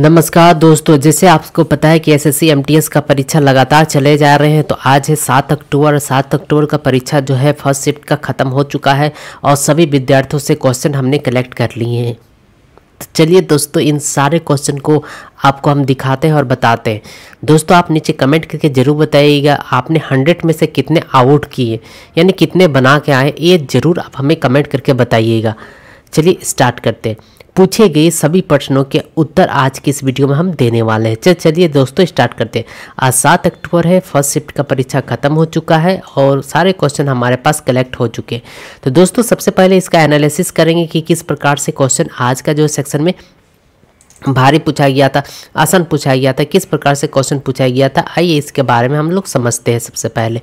नमस्कार दोस्तों जैसे आपको पता है कि एसएससी एमटीएस का परीक्षा लगातार चले जा रहे हैं तो आज है सात अक्टूबर और सात अक्टूबर का परीक्षा जो है फर्स्ट शिफ्ट का ख़त्म हो चुका है और सभी विद्यार्थियों से क्वेश्चन हमने कलेक्ट कर लिए हैं तो चलिए दोस्तों इन सारे क्वेश्चन को आपको हम दिखाते हैं और बताते हैं दोस्तों आप नीचे कमेंट करके ज़रूर बताइएगा आपने हंड्रेड में से कितने आउट किए यानी कितने बना के आए ये ज़रूर आप हमें कमेंट करके बताइएगा चलिए स्टार्ट करते हैं पूछे गए सभी प्रश्नों के उत्तर आज की इस वीडियो में हम देने वाले हैं चल चलिए दोस्तों स्टार्ट करते हैं आज सात अक्टूबर है फर्स्ट शिफ्ट का परीक्षा खत्म हो चुका है और सारे क्वेश्चन हमारे पास कलेक्ट हो चुके हैं तो दोस्तों सबसे पहले इसका एनालिसिस करेंगे कि किस प्रकार से क्वेश्चन आज का जो सेक्शन में भारी पूछा गया था आसन पूछा गया था किस प्रकार से क्वेश्चन पूछा गया था आइए इसके बारे में हम लोग समझते हैं सबसे पहले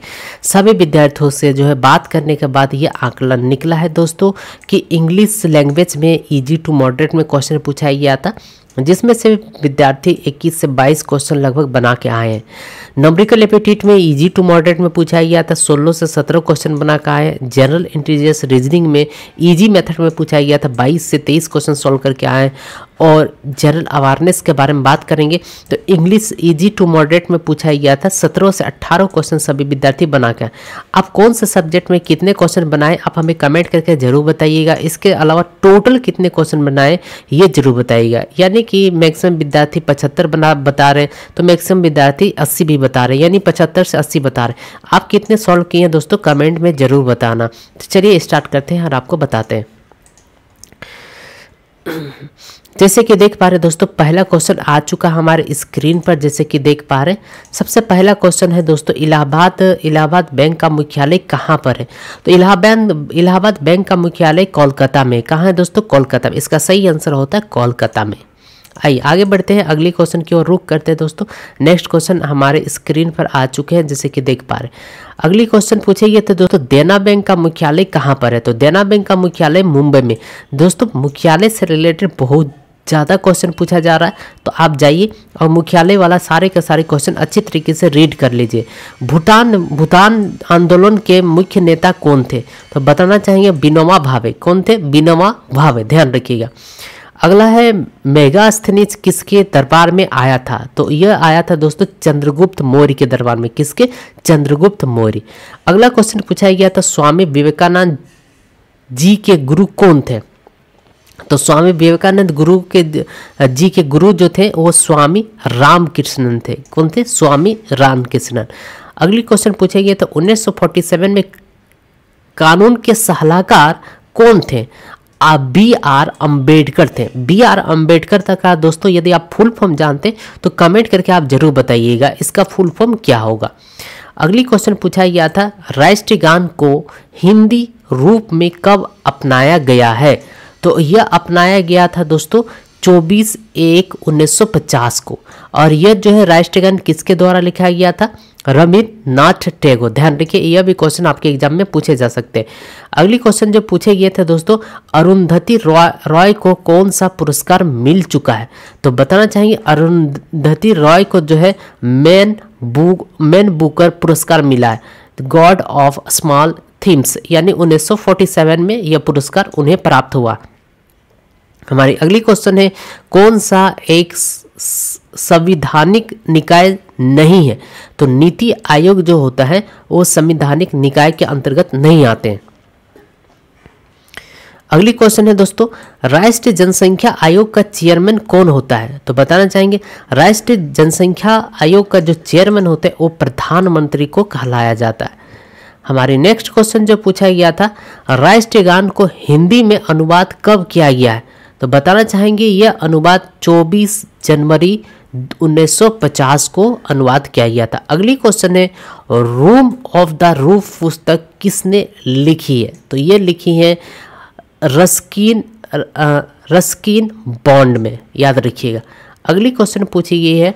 सभी विद्यार्थियों से जो है बात करने के बाद ये आकलन निकला है दोस्तों कि इंग्लिश लैंग्वेज में इजी टू मॉडरेट में क्वेश्चन पूछा गया था जिसमें से विद्यार्थी 21 से 22 क्वेश्चन लगभग बना के आए हैं नंबरिकल एपेटिट में इजी टू मॉडरेट में पूछा गया था 16 से 17 क्वेश्चन बना के आए जनरल इंटेलिजेंस रीजनिंग में इजी मेथड में पूछा गया था 22 से 23 क्वेश्चन सॉल्व करके आए और जनरल अवेयरनेस के बारे में बात करेंगे तो इंग्लिश इजी टू मॉडरेट में पूछा गया था सत्रह से अट्ठारह क्वेश्चन सभी विद्यार्थी बना कर आप कौन से सब्जेक्ट में कितने क्वेश्चन बनाए आप हमें कमेंट करके ज़रूर बताइएगा इसके अलावा टोटल कितने क्वेश्चन बनाए ये ज़रूर बताइएगा यानी कि मैक्सिमम विद्यार्थी पचहत्तर बना बता रहे तो मैक्सिमम विद्यार्थी अस्सी भी बता रहे यानी पचहत्तर से अस्सी बता रहे हैं आप कितने सॉल्व किए हैं दोस्तों कमेंट में ज़रूर बताना तो चलिए स्टार्ट करते हैं और आपको बताते हैं जैसे कि देख पा रहे दोस्तों पहला क्वेश्चन आ चुका हमारे स्क्रीन पर जैसे कि देख पा रहे सबसे पहला क्वेश्चन है दोस्तों इलाहाबाद इलाहाबाद बैंक का मुख्यालय कहाँ पर है तो इलाहाबाद इलाहाबाद बैंक का मुख्यालय कोलकाता में कहाँ है दोस्तों कोलकाता में इसका सही आंसर होता है कोलकाता में आइए आगे बढ़ते हैं अगले क्वेश्चन की ओर रुख करते हैं दोस्तों नेक्स्ट क्वेश्चन हमारे स्क्रीन पर आ चुके हैं जैसे कि देख पा रहे अगली क्वेश्चन पूछेगी तो दोस्तों देना बैंक का मुख्यालय कहाँ पर है तो देना बैंक का मुख्यालय मुंबई में दोस्तों मुख्यालय से रिलेटेड बहुत ज़्यादा क्वेश्चन पूछा जा रहा है तो आप जाइए और मुख्यालय वाला सारे के सारे क्वेश्चन अच्छे तरीके से रीड कर लीजिए भूटान भूटान आंदोलन के मुख्य नेता कौन थे तो बताना चाहेंगे बिनोमा भावे कौन थे बिनोमा भावे ध्यान रखिएगा अगला है मेगास्थनीज किसके दरबार में आया था तो यह आया था दोस्तों चंद्रगुप्त मौर्य के दरबार में किसके चंद्रगुप्त मौर्य अगला क्वेश्चन पूछा गया था स्वामी विवेकानंद जी के गुरु कौन थे तो स्वामी विवेकानंद गुरु के जी के गुरु जो थे वो स्वामी रामकृष्णन थे कौन थे स्वामी रामकृष्णन अगली क्वेश्चन पूछा गया था 1947 में कानून के सलाहकार कौन थे आप बी आर अम्बेडकर थे बी आर अम्बेडकर था का दोस्तों यदि आप फुल फॉर्म जानते तो कमेंट करके आप जरूर बताइएगा इसका फुल फॉर्म क्या होगा अगली क्वेश्चन पूछा गया था राष्ट्रगान को हिंदी रूप में कब अपनाया गया है तो यह अपनाया गया था दोस्तों चौबीस एक 1950 को और यह जो है राष्ट्रगान किसके द्वारा लिखा गया था नाथ टेगो ध्यान रखिए यह भी क्वेश्चन आपके एग्जाम में पूछे जा सकते हैं अगली क्वेश्चन जो पूछे गए थे दोस्तों अरुंधति रॉय रॉय को कौन सा पुरस्कार मिल चुका है तो बताना चाहेंगे अरुंधति रॉय को जो है मैन बुक मैन बुकर पुरस्कार मिला है गॉड ऑफ स्मॉल थीम्स यानी 1947 में यह पुरस्कार उन्हें प्राप्त हुआ हमारी अगली क्वेश्चन है कौन सा एक संविधानिक निकाय नहीं है तो नीति आयोग जो होता है वो संविधानिक निकाय के अंतर्गत नहीं आते हैं अगली क्वेश्चन है दोस्तों राष्ट्रीय जनसंख्या आयोग का चेयरमैन कौन होता है तो बताना चाहेंगे राष्ट्रीय जनसंख्या आयोग का जो चेयरमैन होता है वो प्रधानमंत्री को कहलाया जाता है हमारे नेक्स्ट क्वेश्चन जो पूछा गया था राष्ट्रीय गान को हिंदी में अनुवाद कब किया गया है तो बताना चाहेंगे यह अनुवाद 24 जनवरी 1950 को अनुवाद किया गया था अगली क्वेश्चन है रूम ऑफ द रूफ पुस्तक किसने लिखी है तो ये लिखी है रस्किन रस्किन बॉन्ड में याद रखिएगा अगली क्वेश्चन पूछी गई है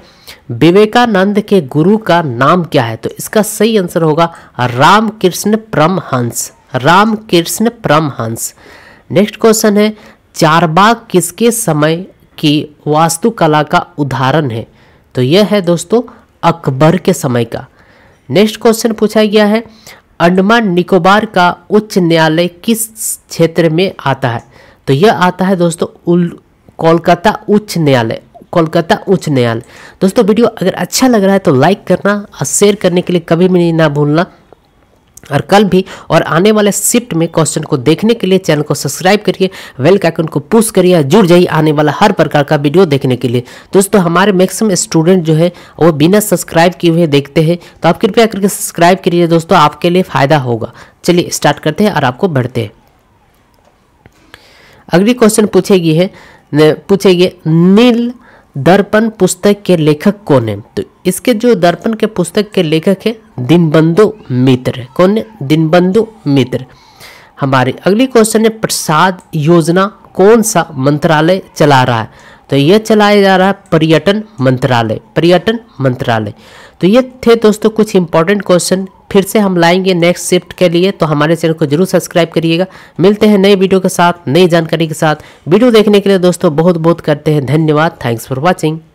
विवेकानंद के गुरु का नाम क्या है तो इसका सही आंसर होगा रामकृष्ण परमहंस रामकृष्ण परमहंस नेक्स्ट क्वेश्चन है चारबाग किसके समय की वास्तुकला का उदाहरण है तो यह है दोस्तों अकबर के समय का नेक्स्ट क्वेश्चन पूछा गया है अंडमान निकोबार का उच्च न्यायालय किस क्षेत्र में आता है तो यह आता है दोस्तों कोलकाता उच्च न्यायालय कोलकाता उच्च न्यायालय दोस्तों वीडियो अगर अच्छा लग रहा है तो लाइक करना और शेयर करने के लिए कभी भी नहीं ना भूलना और कल भी और आने वाले शिफ्ट में क्वेश्चन को देखने के लिए चैनल को सब्सक्राइब करिए वेल के आइकन को पुश करिए जुड़ जाइए आने वाला हर प्रकार का वीडियो देखने के लिए दोस्तों हमारे मैक्सिमम स्टूडेंट जो है वो बिना सब्सक्राइब किए हुए देखते हैं तो आप कृपया करके सब्सक्राइब करिए दोस्तों आपके लिए फ़ायदा होगा चलिए स्टार्ट करते हैं और आपको बढ़ते हैं अगली क्वेश्चन पूछेगी है पूछेगी नील दर्पण पुस्तक के लेखक कौन है तो इसके जो दर्पण के पुस्तक के लेखक है दिनबंधु मित्र कौन है दिनबंधु मित्र हमारे अगली क्वेश्चन है प्रसाद योजना कौन सा मंत्रालय चला रहा है तो यह चलाया जा रहा है पर्यटन मंत्रालय पर्यटन मंत्रालय तो ये थे दोस्तों कुछ इंपॉर्टेंट क्वेश्चन फिर से हम लाएंगे नेक्स्ट शिफ्ट के लिए तो हमारे चैनल को जरूर सब्सक्राइब करिएगा मिलते हैं नए वीडियो के साथ नई जानकारी के साथ वीडियो देखने के लिए दोस्तों बहुत बहुत करते हैं धन्यवाद थैंक्स फॉर वॉचिंग